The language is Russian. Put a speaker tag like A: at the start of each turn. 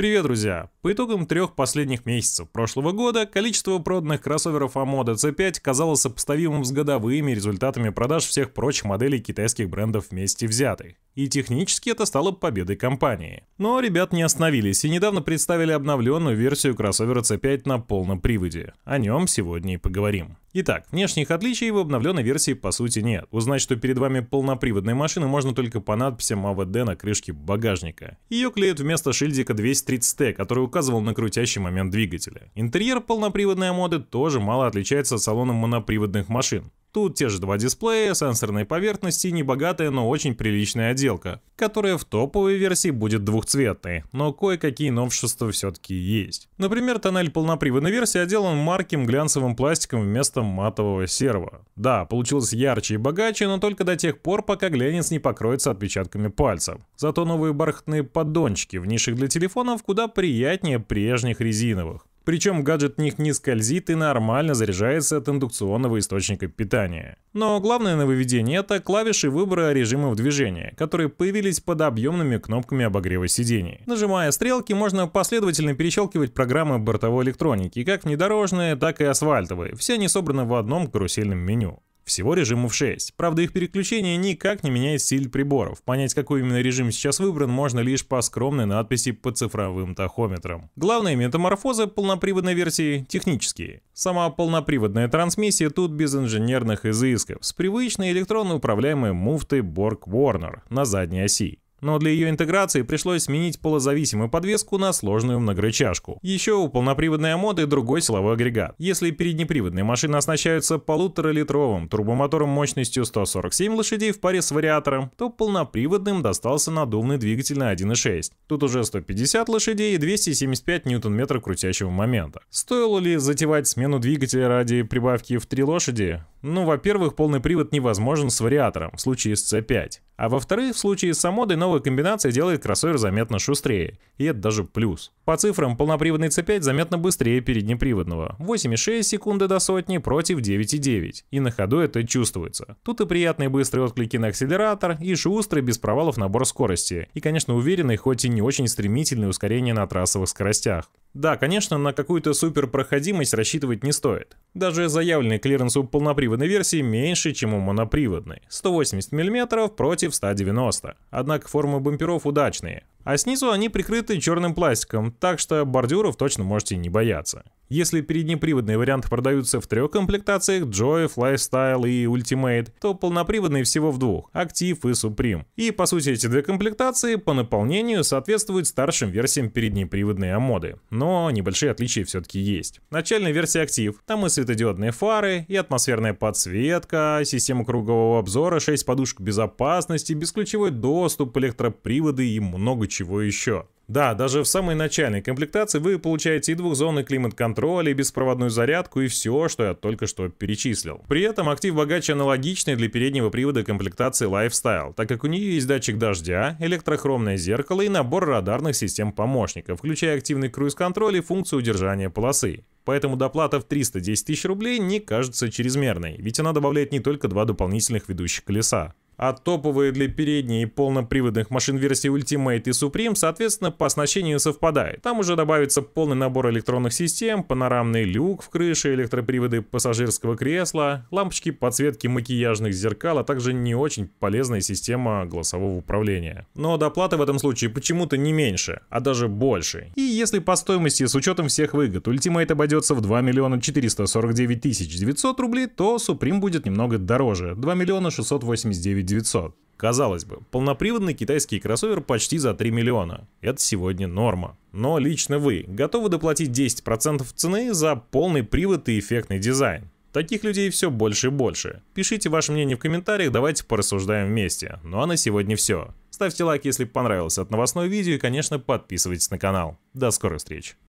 A: Привет, друзья! По итогам трех последних месяцев прошлого года количество проданных кроссоверов Амода C5 казалось сопоставимым с годовыми результатами продаж всех прочих моделей китайских брендов вместе взятых. И технически это стало победой компании. Но ребят не остановились и недавно представили обновленную версию кроссовера C5 на полном приводе. О нем сегодня и поговорим. Итак, внешних отличий в обновленной версии по сути нет. Узнать, что перед вами полноприводная машина, можно только по надписям АВД на крышке багажника. Ее клеят вместо шильдика 230T, который указывал на крутящий момент двигателя. Интерьер полноприводной моды тоже мало отличается от салона моноприводных машин. Тут те же два дисплея, сенсорные поверхности и небогатая, но очень приличная отделка, которая в топовой версии будет двухцветной, но кое-какие новшества все-таки есть. Например, тоннель полноприводной версии отделан марким глянцевым пластиком вместо матового серого. Да, получилось ярче и богаче, но только до тех пор, пока глянец не покроется отпечатками пальцев. Зато новые бархатные поддончики в нишах для телефонов куда приятнее прежних резиновых. Причем гаджет в них не скользит и нормально заряжается от индукционного источника питания. Но главное нововведение — это клавиши выбора режимов движения, которые появились под объемными кнопками обогрева сидений. Нажимая стрелки, можно последовательно перещелкивать программы бортовой электроники, как внедорожные, так и асфальтовые. Все они собраны в одном карусельном меню. Всего режимов 6. Правда, их переключение никак не меняет стиль приборов. Понять, какой именно режим сейчас выбран, можно лишь по скромной надписи по цифровым тахометрам. Главные метаморфозы полноприводной версии – технические. Сама полноприводная трансмиссия тут без инженерных изысков, с привычной электронно управляемой муфтой Borg Warner на задней оси но для ее интеграции пришлось сменить полозависимую подвеску на сложную многорычажку. Еще у полноприводной Амоды другой силовой агрегат. Если переднеприводные машины оснащаются полуторалитровым турбомотором мощностью 147 лошадей в паре с вариатором, то полноприводным достался надувный двигатель на 1.6. Тут уже 150 лошадей и 275 ньютон-метров крутящего момента. Стоило ли затевать смену двигателя ради прибавки в 3 лошади? Ну, во-первых, полный привод невозможен с вариатором, в случае с C5. А во-вторых, в случае с Амодой новый новая комбинация делает кроссовер заметно шустрее, и это даже плюс. По цифрам, полноприводный C5 заметно быстрее переднеприводного, 8,6 секунды до сотни против 9,9, и на ходу это чувствуется. Тут и приятные быстрые отклики на акселератор, и шустрый без провалов набор скорости, и, конечно, уверенный, хоть и не очень стремительный ускорение на трассовых скоростях. Да, конечно, на какую-то супер проходимость рассчитывать не стоит. Даже заявленный клиренс у полноприводной версии меньше, чем у моноприводной – 180 мм против 190. Однако формы бамперов удачные. А снизу они прикрыты черным пластиком, так что бордюров точно можете не бояться. Если переднеприводные варианты продаются в трех комплектациях Joy, Lifestyle и Ultimate, то полноприводные всего в двух – Active и Supreme. И по сути эти две комплектации по наполнению соответствуют старшим версиям переднеприводной Амоды, но небольшие отличия все-таки есть. Начальная версия Active – там и светодиодные фары, и атмосферная подсветка, система кругового обзора, 6 подушек безопасности, бесключевой доступ, электроприводы и много чего еще. Да, даже в самой начальной комплектации вы получаете и двухзонный климат-контроль, и беспроводную зарядку, и все, что я только что перечислил. При этом актив богаче аналогичный для переднего привода комплектации Lifestyle, так как у нее есть датчик дождя, электрохромное зеркало и набор радарных систем помощников, включая активный круиз-контроль и функцию удержания полосы. Поэтому доплата в 310 тысяч рублей не кажется чрезмерной, ведь она добавляет не только два дополнительных ведущих колеса а топовые для передней и полноприводных машин версии Ultimate и Supreme, соответственно, по оснащению совпадает. Там уже добавится полный набор электронных систем, панорамный люк в крыше, электроприводы пассажирского кресла, лампочки подсветки макияжных зеркал, а также не очень полезная система голосового управления. Но доплата в этом случае почему-то не меньше, а даже больше. И если по стоимости с учетом всех выгод Ultimate обойдется в 2 миллиона 449 тысяч 900 рублей, то Supreme будет немного дороже – 2 миллиона 689 900. Казалось бы, полноприводный китайский кроссовер почти за 3 миллиона. Это сегодня норма. Но лично вы готовы доплатить 10% цены за полный привод и эффектный дизайн? Таких людей все больше и больше. Пишите ваше мнение в комментариях, давайте порассуждаем вместе. Ну а на сегодня все. Ставьте лайк, если понравилось это новостное видео и, конечно, подписывайтесь на канал. До скорых встреч!